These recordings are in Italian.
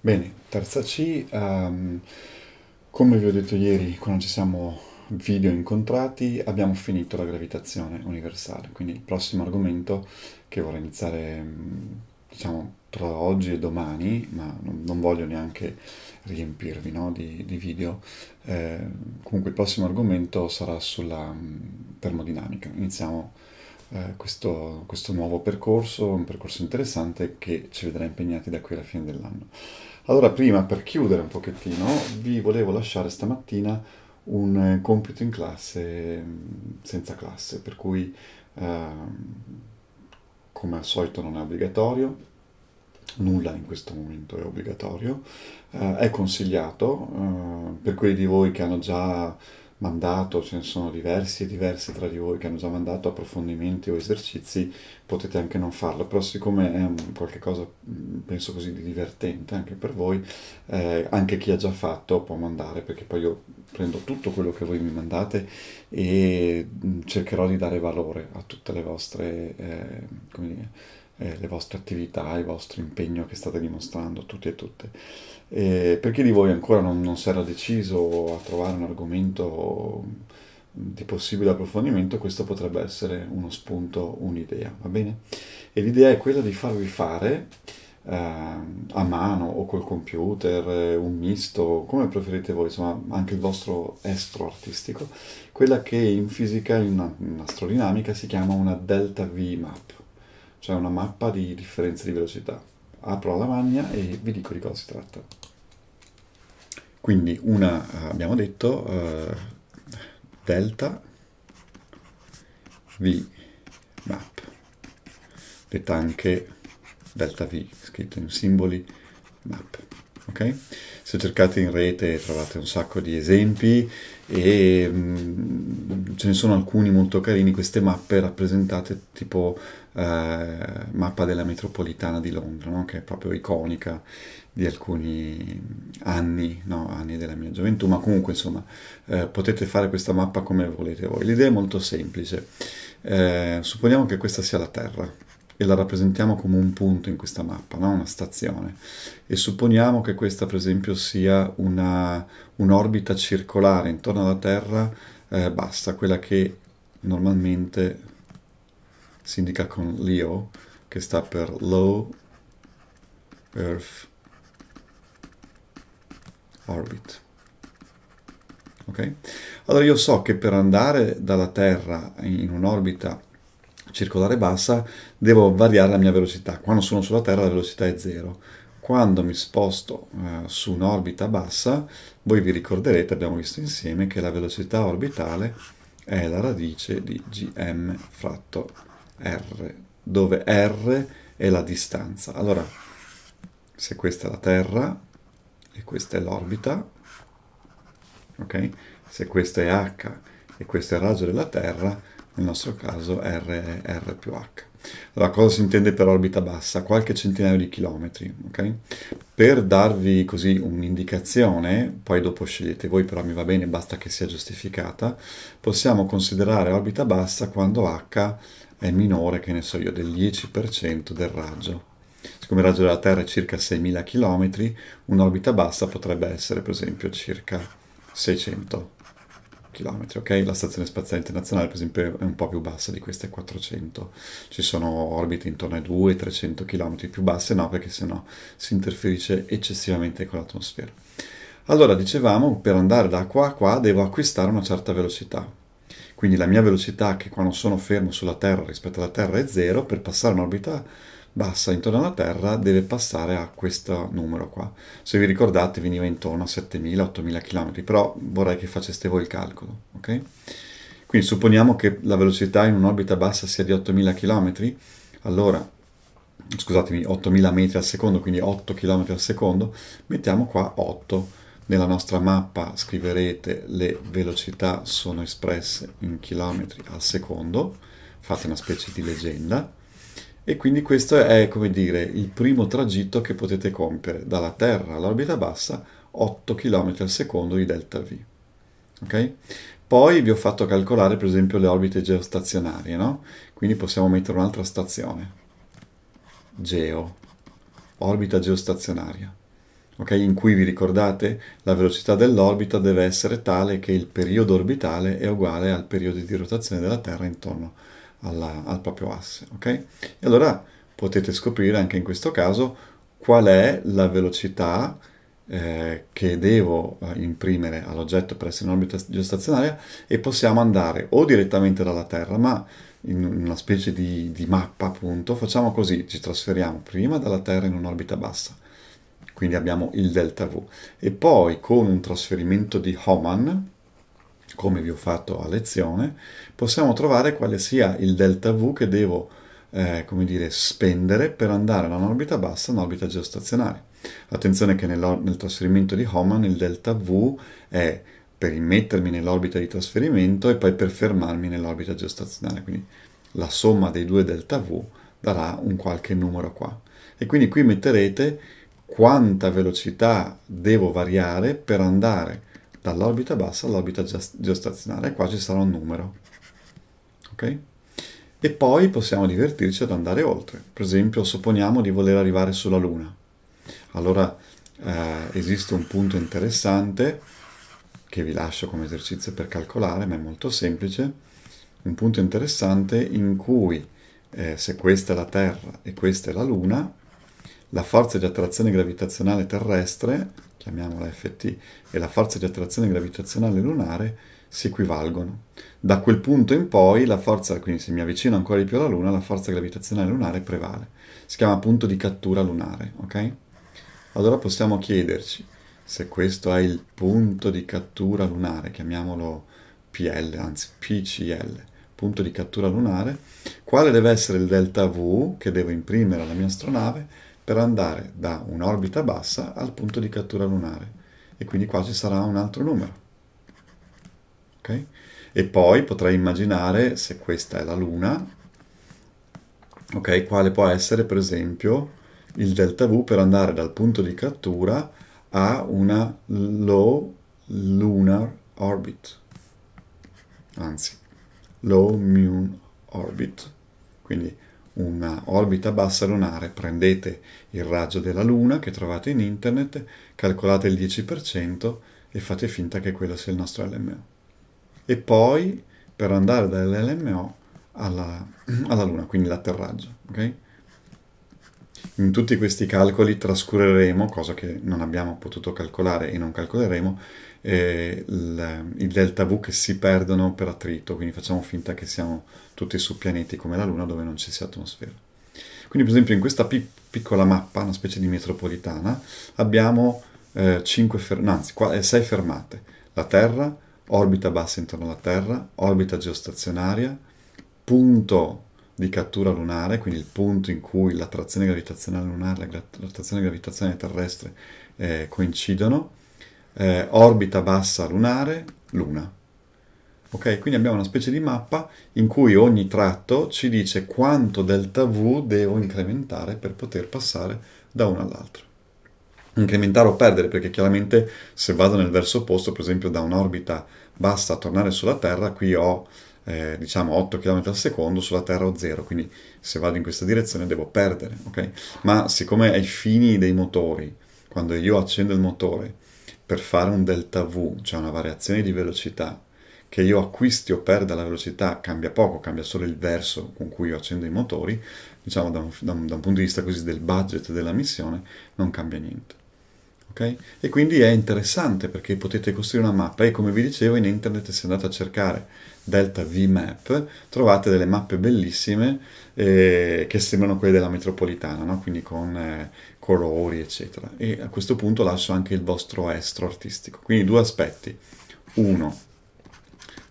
Bene, terza C, um, come vi ho detto ieri quando ci siamo video incontrati abbiamo finito la gravitazione universale, quindi il prossimo argomento che vorrei iniziare mm, diciamo tra oggi e domani, ma non, voglio neanche riempirvi no, di, di, video, eh, comunque il prossimo argomento sarà sulla mm, termodinamica. Iniziamo eh, questo, questo, nuovo percorso, un percorso interessante che ci vedrà impegnati da qui alla fine dell'anno. Allora, prima per chiudere un pochettino, vi volevo lasciare stamattina un eh, compito in classe mm, senza classe, per cui eh, come al solito non è obbligatorio, nulla in questo momento è obbligatorio, eh, è consigliato eh, per quelli di voi che hanno già mandato, ce ne sono diversi e diverse tra di voi che hanno già mandato approfondimenti o esercizi, potete anche non farlo, però siccome è un, qualcosa, mm, penso così, di divertente anche per voi, eh, anche chi ha già fatto può mandare, perché poi io prendo tutto quello che voi mi mandate e mm, cercherò di dare valore a tutte le vostre, eh, come dire, eh, le vostre attività, il vostro impegno che state dimostrando, tutti e tutte. E per chi di voi ancora non, non si era deciso a trovare un argomento di possibile approfondimento, questo potrebbe essere uno spunto, un'idea, va bene? E l'idea è quella di farvi fare eh, a mano o col computer, eh, un misto, come preferite voi, insomma, anche il vostro estro artistico, quella che in fisica, in, in astrodinamica, si chiama una delta V map c'è una mappa di differenza di velocità. Apro la lavagna e vi dico di cosa si tratta. Quindi una, eh, abbiamo detto, eh, delta v map, detta anche delta v, scritto in simboli map. Okay? Se cercate in rete trovate un sacco di esempi e mh, mm, ce ne sono alcuni molto carini, queste mappe rappresentate tipo eh, mappa della metropolitana di Londra, no? che è proprio iconica di alcuni anni, no? anni della mia gioventù, ma comunque insomma eh, potete fare questa mappa come volete voi. L'idea è molto semplice, eh, supponiamo che questa sia la Terra e la rappresentiamo come un punto in questa mappa, no? una stazione, e supponiamo che questa per esempio sia una, un'orbita circolare intorno alla Terra eh, basta, quella che normalmente si indica con LEO, che sta per Low Earth Orbit. Ok? Allora io so che per andare dalla Terra in un'orbita circolare bassa devo variare la mia velocità. Quando sono sulla Terra la velocità è 0 quando mi sposto eh, su un'orbita bassa, voi vi ricorderete, abbiamo visto insieme, che la velocità orbitale è la radice di gm fratto r, dove r è la distanza. Allora, se questa è la Terra e questa è l'orbita, ok? Se questa è h e questo è il raggio della Terra, nel nostro caso r è r più h. Allora, cosa si intende per orbita bassa? Qualche centinaio di chilometri, ok? Per darvi così un'indicazione, poi dopo scegliete voi, però mi va bene, basta che sia giustificata, possiamo considerare orbita bassa quando h è minore, che ne so io, del 10% del raggio. Siccome il raggio della Terra è circa 6.000 km, un'orbita bassa potrebbe essere per esempio circa 600 km km, ok? La stazione spaziale internazionale, per esempio, è un po' più bassa di queste 400. Ci sono orbite intorno ai 200-300 km più basse, no, perché sennò si interferisce eccessivamente con l'atmosfera. Allora, dicevamo, per andare da qua a qua devo acquistare una certa velocità. Quindi la mia velocità che quando sono fermo sulla Terra rispetto alla Terra è zero, per passare un'orbita bassa intorno alla Terra deve passare a questo numero qua. Se vi ricordate veniva intorno a 7.000-8.000 km, però vorrei che faceste voi il calcolo, ok? Quindi supponiamo che la velocità in un'orbita bassa sia di 8.000 km, allora, scusatemi, 8.000 metri al secondo, quindi 8 km al secondo, mettiamo qua 8. Nella nostra mappa scriverete le velocità sono espresse in chilometri al secondo, fate una specie di leggenda, e quindi questo è, come dire, il primo tragitto che potete compiere dalla Terra all'orbita bassa, 8 km al secondo di delta V. Okay? Poi vi ho fatto calcolare, per esempio, le orbite geostazionarie, no? Quindi possiamo mettere un'altra stazione. Geo. Orbita geostazionaria. Okay? In cui vi ricordate la velocità dell'orbita deve essere tale che il periodo orbitale è uguale al periodo di rotazione della Terra intorno a alla, al proprio asse. Ok? E allora potete scoprire anche in questo caso qual è la velocità eh, che devo eh, imprimere all'oggetto per essere in orbita geostazionaria e possiamo andare o direttamente dalla Terra, ma in una specie di, di mappa appunto, facciamo così, ci trasferiamo prima dalla Terra in un'orbita bassa, quindi abbiamo il delta V, e poi con un trasferimento di Hohmann, come vi ho fatto a lezione, possiamo trovare quale sia il delta V che devo eh, come dire, spendere per andare da un'orbita bassa a un'orbita geostazionaria. Attenzione che nel, nel trasferimento di Hohmann il delta V è per immettermi nell'orbita di trasferimento e poi per fermarmi nell'orbita geostazionaria. Quindi la somma dei due delta V darà un qualche numero qua. E quindi qui metterete quanta velocità devo variare per andare dall'orbita bassa all'orbita geostazionaria, qua ci sarà un numero. Okay? E poi possiamo divertirci ad andare oltre. Per esempio, supponiamo di voler arrivare sulla Luna. Allora eh, esiste un punto interessante che vi lascio come esercizio per calcolare, ma è molto semplice. Un punto interessante in cui eh, se questa è la Terra e questa è la Luna, la forza di attrazione gravitazionale terrestre chiamiamola FT, e la forza di attrazione gravitazionale lunare si equivalgono. Da quel punto in poi la forza, quindi se mi avvicino ancora di più alla Luna, la forza gravitazionale lunare prevale. Si chiama punto di cattura lunare, ok? Allora possiamo chiederci se questo è il punto di cattura lunare, chiamiamolo PL, anzi PCL, punto di cattura lunare, quale deve essere il delta V che devo imprimere alla mia astronave per andare da un'orbita bassa al punto di cattura lunare e quindi qua ci sarà un altro numero. Okay? E poi potrei immaginare se questa è la Luna, okay, quale può essere per esempio il delta V per andare dal punto di cattura a una low lunar orbit, anzi low moon orbit, quindi un'orbita bassa lunare, prendete il raggio della Luna che trovate in internet, calcolate il 10% e fate finta che quello sia il nostro LMO. E poi per andare dall'LMO alla, alla Luna, quindi l'atterraggio. Okay? In tutti questi calcoli trascureremo, cosa che non abbiamo potuto calcolare e non calcoleremo, eh, il, il delta V che si perdono per attrito, quindi facciamo finta che siamo tutti su pianeti come la Luna dove non ci sia atmosfera. Quindi per esempio in questa pi piccola mappa, una specie di metropolitana, abbiamo eh, fer- no, 6 eh, fermate. La Terra, orbita bassa intorno alla Terra, orbita geostazionaria, punto di cattura lunare, quindi il punto in cui l'attrazione gravitazionale lunare e l'attrazione gravitazionale terrestre eh, coincidono, eh, orbita bassa lunare, luna. Ok, quindi abbiamo una specie di mappa in cui ogni tratto ci dice quanto delta V devo incrementare per poter passare da uno all'altro. Incrementare o perdere, perché chiaramente se vado nel verso opposto, per esempio da un'orbita bassa a tornare sulla Terra, qui ho eh, diciamo 8 km al secondo sulla terra o 0, quindi se vado in questa direzione devo perdere, ok? Ma siccome ai fini dei motori, quando io accendo il motore per fare un delta V, cioè una variazione di velocità, che io acquisti o perda la velocità cambia poco, cambia solo il verso con cui io accendo i motori, diciamo da un, da un, da un punto di vista così del budget della missione non cambia niente. Okay? E quindi è interessante perché potete costruire una mappa e come vi dicevo in internet se andate a cercare Delta V-Map trovate delle mappe bellissime eh, che sembrano quelle della metropolitana, no? quindi con eh, colori eccetera. E a questo punto lascio anche il vostro estro artistico. Quindi due aspetti. Uno,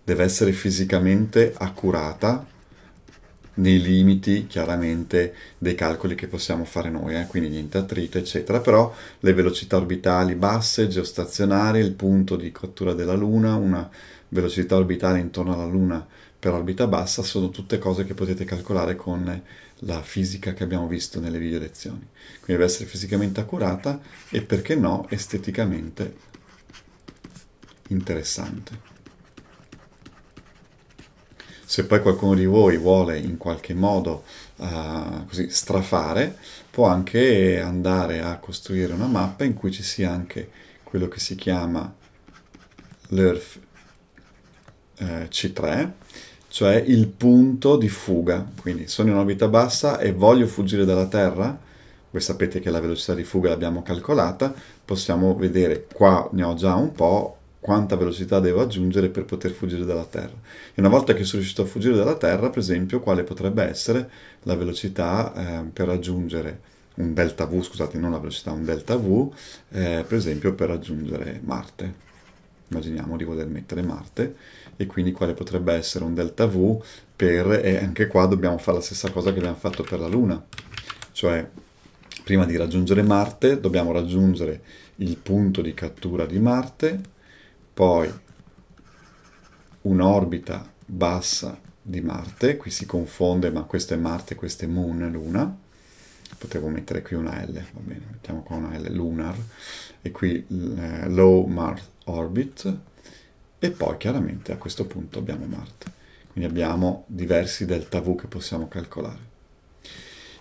deve essere fisicamente accurata nei limiti chiaramente dei calcoli che possiamo fare noi, eh? quindi niente attrito eccetera, però le velocità orbitali basse, geostazionarie, il punto di cottura della Luna, una velocità orbitale intorno alla Luna per orbita bassa, sono tutte cose che potete calcolare con la fisica che abbiamo visto nelle video lezioni. Quindi deve essere fisicamente accurata e perché no esteticamente interessante. Se poi qualcuno di voi vuole in qualche modo uh, così, strafare, può anche andare a costruire una mappa in cui ci sia anche quello che si chiama l'ERF eh, C3, cioè il punto di fuga. Quindi sono in orbita bassa e voglio fuggire dalla Terra, voi sapete che la velocità di fuga l'abbiamo calcolata, possiamo vedere, qua ne ho già un po', quanta velocità devo aggiungere per poter fuggire dalla Terra. E una volta che sono riuscito a fuggire dalla Terra, per esempio, quale potrebbe essere la velocità eh, per raggiungere un delta V, scusate, non la velocità, un delta V, eh, per esempio per raggiungere Marte. Immaginiamo di voler mettere Marte e quindi quale potrebbe essere un delta V per, e anche qua dobbiamo fare la stessa cosa che abbiamo fatto per la Luna, cioè prima di raggiungere Marte dobbiamo raggiungere il punto di cattura di Marte poi un'orbita bassa di Marte, qui si confonde ma questo è Marte, questo è Moon, Luna, potevo mettere qui una L, va bene, mettiamo qua una L, Lunar, e qui eh, Low Mars Orbit, e poi chiaramente a questo punto abbiamo Marte. Quindi abbiamo diversi delta V che possiamo calcolare.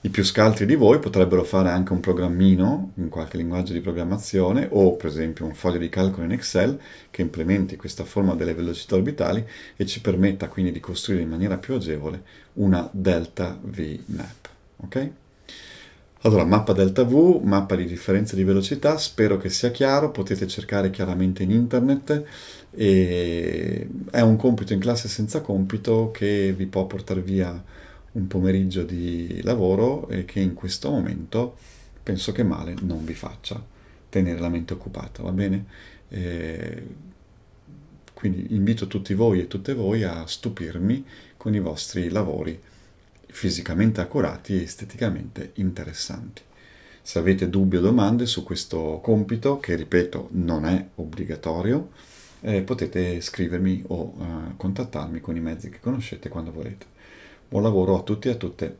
I più scaltri di voi potrebbero fare anche un programmino in qualche linguaggio di programmazione o per esempio un foglio di calcolo in Excel che implementi questa forma delle velocità orbitali e ci permetta quindi di costruire in maniera più agevole una delta V map. Okay? Allora, mappa delta V, mappa di differenza di velocità, spero che sia chiaro, potete cercare chiaramente in internet e è un compito in classe senza compito che vi può portare via un pomeriggio di lavoro e che in questo momento penso che male non vi faccia tenere la mente occupata, va bene? Eh, quindi invito tutti voi e tutte voi a stupirmi con i vostri lavori fisicamente accurati e esteticamente interessanti. Se avete dubbi o domande su questo compito, che ripeto non è obbligatorio, eh, potete scrivermi o eh, contattarmi con i mezzi che conoscete quando volete. Buon lavoro a tutti e a tutte.